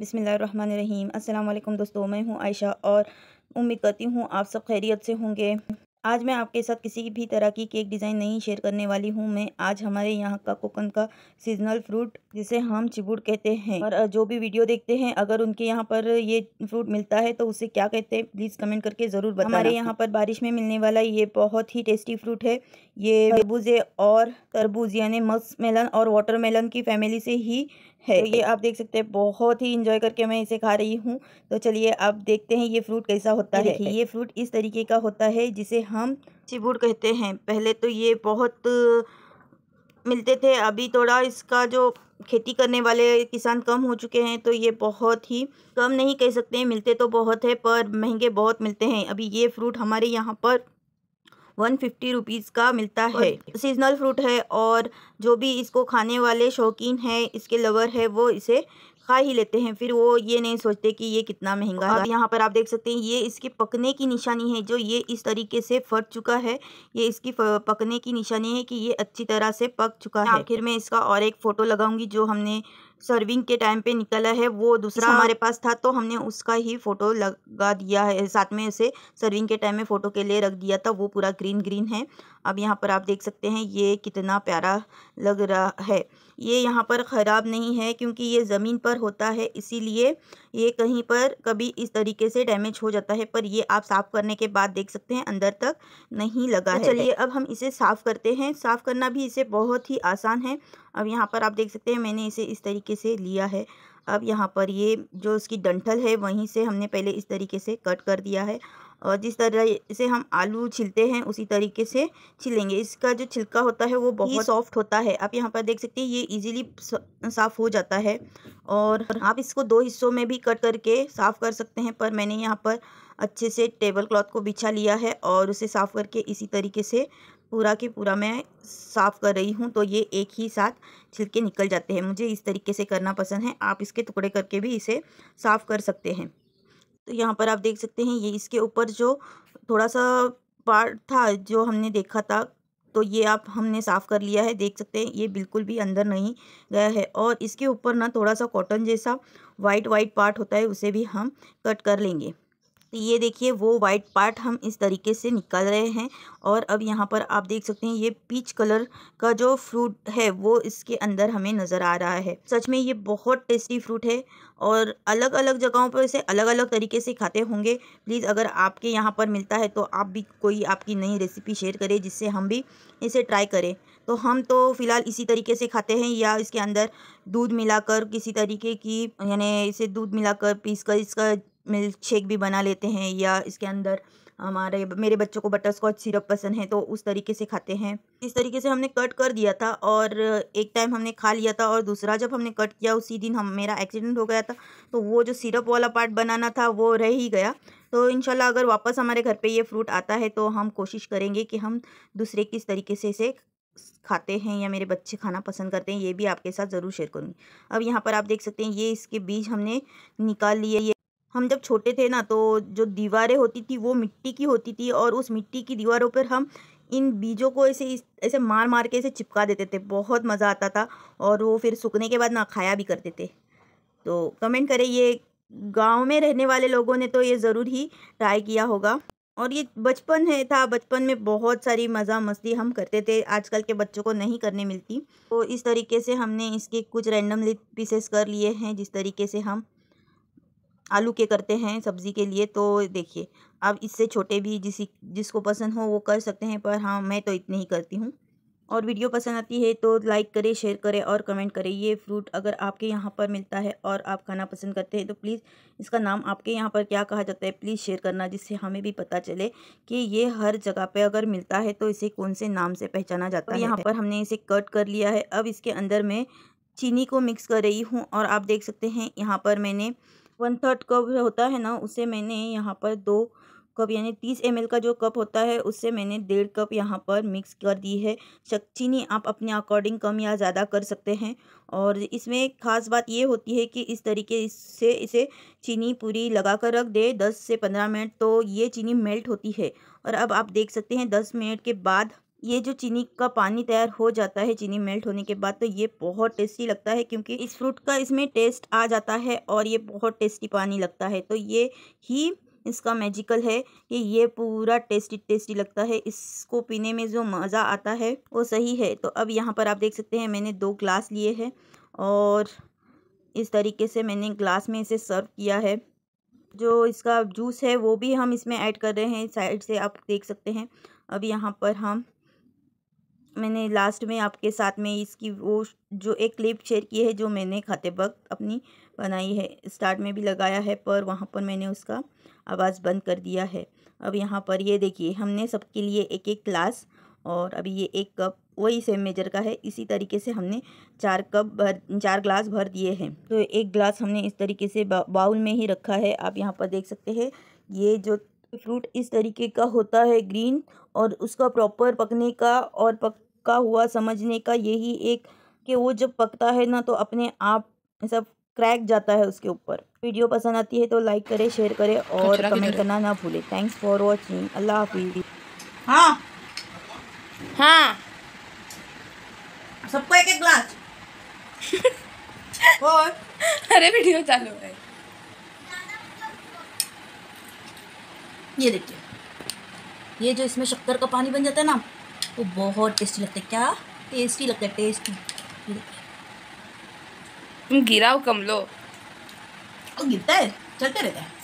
बिसमीम अल्लाम दोस्तों मैं हूँ आयशा और उम्मीद करती हूँ आप सब खैरियत से होंगे आज मैं आपके साथ किसी भी तरह की केक डिज़ाइन नहीं शेयर करने वाली हूँ मैं आज हमारे यहाँ का कोकन का सीजनल फ्रूट जिसे हम चिबुड़ कहते हैं और जो भी वीडियो देखते हैं अगर उनके यहाँ पर ये फ्रूट मिलता है तो उसे क्या कहते हैं प्लीज़ कमेंट करके ज़रूर बताएं हमारे यहाँ पर बारिश में मिलने वाला ये बहुत ही टेस्टी फ्रूट है ये तरबूजे और तरबूज यानी मस्क मेलन और मेलन की फैमिली से ही तो है तो ये आप देख सकते हैं बहुत ही इंजॉय करके मैं इसे खा रही हूँ तो चलिए आप देखते हैं ये फ्रूट कैसा होता है ये फ्रूट इस तरीके का होता है जिसे हम चिबूट कहते हैं पहले तो ये बहुत मिलते थे अभी थोड़ा इसका जो खेती करने वाले किसान कम हो चुके हैं तो ये बहुत ही कम नहीं कह सकते मिलते तो बहुत है पर महंगे बहुत मिलते हैं अभी ये फ्रूट हमारे यहाँ पर वन फिफ्टी रुपीज़ का मिलता है सीजनल फ्रूट है और जो भी इसको खाने वाले शौकीन है इसके लवर है वो इसे खा ही लेते हैं फिर वो ये नहीं सोचते कि ये कितना महंगा है यहाँ पर आप देख सकते हैं ये इसके पकने की निशानी है जो ये इस तरीके से फट चुका है ये इसकी पकने की निशानी है कि ये अच्छी तरह से पक चुका है आखिर में इसका और एक फ़ोटो लगाऊंगी जो हमने सर्विंग के टाइम पे निकला है वो दूसरा अच्छा। हमारे पास था तो हमने उसका ही फ़ोटो लगा दिया है साथ में उसे सर्विंग के टाइम में फ़ोटो के लिए रख दिया था वो पूरा ग्रीन ग्रीन है अब यहाँ पर आप देख सकते हैं ये कितना प्यारा लग रहा है ये यहाँ पर ख़राब नहीं है क्योंकि ये ज़मीन पर होता है इसीलिए ये कहीं पर कभी इस तरीके से डैमेज हो जाता है पर ये आप साफ़ करने के बाद देख सकते हैं अंदर तक नहीं लगा तो है चलिए अब हम इसे साफ़ करते हैं साफ़ करना भी इसे बहुत ही आसान है अब यहाँ पर आप देख सकते हैं मैंने इसे इस तरीके से लिया है अब यहाँ पर ये जो उसकी डंठल है वहीं से हमने पहले इस तरीके से कट कर दिया है और जिस तरह से हम आलू छिलते हैं उसी तरीके से छिलेंगे इसका जो छिलका होता है वो बहुत सॉफ्ट होता है आप यहाँ पर देख सकते हैं ये इजीली साफ़ हो जाता है और आप इसको दो हिस्सों में भी कट करके साफ़ कर सकते हैं पर मैंने यहाँ पर अच्छे से टेबल क्लॉथ को बिछा लिया है और उसे साफ़ करके इसी तरीके से पूरा के पूरा मैं साफ़ कर रही हूँ तो ये एक ही साथ छिलके निकल जाते हैं मुझे इस तरीके से करना पसंद है आप इसके टुकड़े करके भी इसे साफ़ कर सकते हैं तो यहाँ पर आप देख सकते हैं ये इसके ऊपर जो थोड़ा सा पार्ट था जो हमने देखा था तो ये आप हमने साफ़ कर लिया है देख सकते हैं ये बिल्कुल भी अंदर नहीं गया है और इसके ऊपर ना थोड़ा सा कॉटन जैसा वाइट वाइट पार्ट होता है उसे भी हम कट कर लेंगे तो ये देखिए वो वाइट पार्ट हम इस तरीके से निकाल रहे हैं और अब यहाँ पर आप देख सकते हैं ये पीच कलर का जो फ्रूट है वो इसके अंदर हमें नज़र आ रहा है सच में ये बहुत टेस्टी फ्रूट है और अलग अलग जगहों पर इसे अलग अलग तरीके से खाते होंगे प्लीज़ अगर आपके यहाँ पर मिलता है तो आप भी कोई आपकी नई रेसिपी शेयर करें जिससे हम भी इसे ट्राई करें तो हम तो फ़िलहाल इसी तरीके से खाते हैं या इसके अंदर दूध मिलाकर किसी तरीके की यानी इसे दूध मिलाकर पीस कर इसका मिल्क शेक भी बना लेते हैं या इसके अंदर हमारे मेरे बच्चों को बटर स्कॉच सिरप पसंद है तो उस तरीके से खाते हैं इस तरीके से हमने कट कर दिया था और एक टाइम हमने खा लिया था और दूसरा जब हमने कट किया उसी दिन हम मेरा एक्सीडेंट हो गया था तो वो जो सिरप वाला पार्ट बनाना था वो रह ही गया तो इनशाला अगर वापस हमारे घर पर ये फ्रूट आता है तो हम कोशिश करेंगे कि हम दूसरे किस तरीके से इसे खाते हैं या मेरे बच्चे खाना पसंद करते हैं ये भी आपके साथ ज़रूर शेयर करूँगी अब यहाँ पर आप देख सकते हैं ये इसके बीज हमने निकाल लिए हम जब छोटे थे ना तो जो दीवारें होती थी वो मिट्टी की होती थी और उस मिट्टी की दीवारों पर हम इन बीजों को ऐसे ऐसे मार मार के ऐसे चिपका देते थे बहुत मज़ा आता था और वो फिर सूखने के बाद ना खाया भी करते थे तो कमेंट करें ये गांव में रहने वाले लोगों ने तो ये ज़रूर ही ट्राई किया होगा और ये बचपन है था बचपन में बहुत सारी मज़ा मस्ती हम करते थे आजकल के बच्चों को नहीं करने मिलती तो इस तरीके से हमने इसके कुछ रैंडमली पीसेस कर लिए हैं जिस तरीके से हम आलू के करते हैं सब्ज़ी के लिए तो देखिए आप इससे छोटे भी जिस जिसको पसंद हो वो कर सकते हैं पर हाँ मैं तो इतने ही करती हूँ और वीडियो पसंद आती है तो लाइक करें शेयर करें और कमेंट करें ये फ्रूट अगर आपके यहाँ पर मिलता है और आप खाना पसंद करते हैं तो प्लीज़ इसका नाम आपके यहाँ पर क्या कहा जाता है प्लीज़ शेयर करना जिससे हमें भी पता चले कि ये हर जगह पे अगर मिलता है तो इसे कौन से नाम से पहचाना जाता है यहाँ पर हमने इसे कट कर लिया है अब इसके अंदर मैं चीनी को मिक्स कर रही हूँ और आप देख सकते हैं यहाँ पर मैंने वन थर्ड कप होता है ना उसे मैंने यहाँ पर दो कप यानी तीस एम का जो कप होता है उससे मैंने डेढ़ कप यहाँ पर मिक्स कर दी है चीनी आप अपने अकॉर्डिंग कम या ज़्यादा कर सकते हैं और इसमें एक ख़ास बात ये होती है कि इस तरीके से इसे चीनी पूरी लगा कर रख दे दस से पंद्रह मिनट तो ये चीनी मेल्ट होती है और अब आप देख सकते हैं दस मिनट के बाद ये जो चीनी का पानी तैयार हो जाता है चीनी मेल्ट होने के बाद तो ये बहुत टेस्टी लगता है क्योंकि इस फ्रूट का इसमें टेस्ट आ जाता है और ये बहुत टेस्टी पानी लगता है तो ये ही इसका मैजिकल है कि ये पूरा टेस्टी टेस्टी लगता है इसको पीने में जो मज़ा आता है वो सही है तो अब यहाँ पर आप देख सकते हैं मैंने दो ग्लास लिए हैं और इस तरीके से मैंने ग्लास में इसे सर्व किया है जो इसका जूस है वो भी हम इसमें ऐड कर रहे हैं साइड से आप देख सकते हैं अब यहाँ पर हम मैंने लास्ट में आपके साथ में इसकी वो जो एक क्लिप शेयर की है जो मैंने खाते वक्त अपनी बनाई है स्टार्ट में भी लगाया है पर वहाँ पर मैंने उसका आवाज़ बंद कर दिया है अब यहाँ पर ये देखिए हमने सबके लिए एक एक ग्लास और अभी ये एक कप वही सेम मेजर का है इसी तरीके से हमने चार कप भर चार ग्लास भर दिए हैं तो एक ग्लास हमने इस तरीके से बाउल में ही रखा है आप यहाँ पर देख सकते हैं ये जो फ्रूट इस तरीके का होता है ग्रीन और उसका प्रॉपर पकने का और पक पका हुआ समझने का यही एक कि वो जब पकता है ना तो अपने आप सब क्रैक जाता है उसके ऊपर वीडियो पसंद आती है तो लाइक करें शेयर करें और कमेंट करना ना भूलें थैंक्स फॉर वॉचिंग अल्लाह हाफिज हाँ हाँ सबको एक एक ग्लास और अरे वीडियो चालू है ये देखिए ये जो इसमें शक्कर का पानी बन जाता है ना वो बहुत टेस्टी लगता है क्या टेस्टी लगता है टेस्टी तुम गिराओ कम लो वो गिरता है चलते रहता है